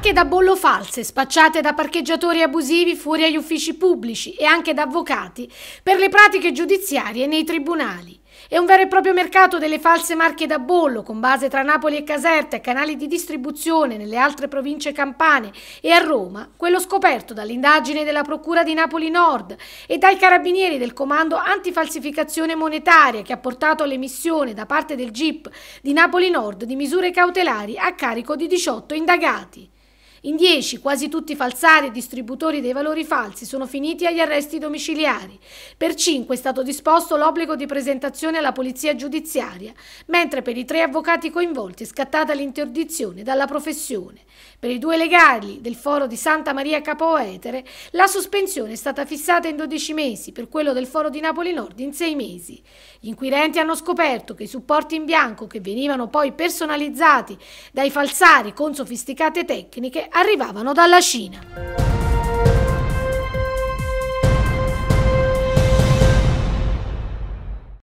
Marche da bollo false, spacciate da parcheggiatori abusivi fuori agli uffici pubblici e anche da avvocati per le pratiche giudiziarie nei tribunali. È un vero e proprio mercato delle false marche da bollo, con base tra Napoli e Caserta e canali di distribuzione nelle altre province campane e a Roma, quello scoperto dall'indagine della Procura di Napoli Nord e dai carabinieri del Comando Antifalsificazione Monetaria che ha portato all'emissione da parte del GIP di Napoli Nord di misure cautelari a carico di 18 indagati. In 10 quasi tutti i falsari e distributori dei valori falsi sono finiti agli arresti domiciliari. Per 5 è stato disposto l'obbligo di presentazione alla polizia giudiziaria, mentre per i tre avvocati coinvolti è scattata l'interdizione dalla professione. Per i due legali del foro di Santa Maria Capoetere la sospensione è stata fissata in 12 mesi, per quello del foro di Napoli Nord in 6 mesi. Gli inquirenti hanno scoperto che i supporti in bianco che venivano poi personalizzati dai falsari con sofisticate tecniche arrivavano dalla Cina.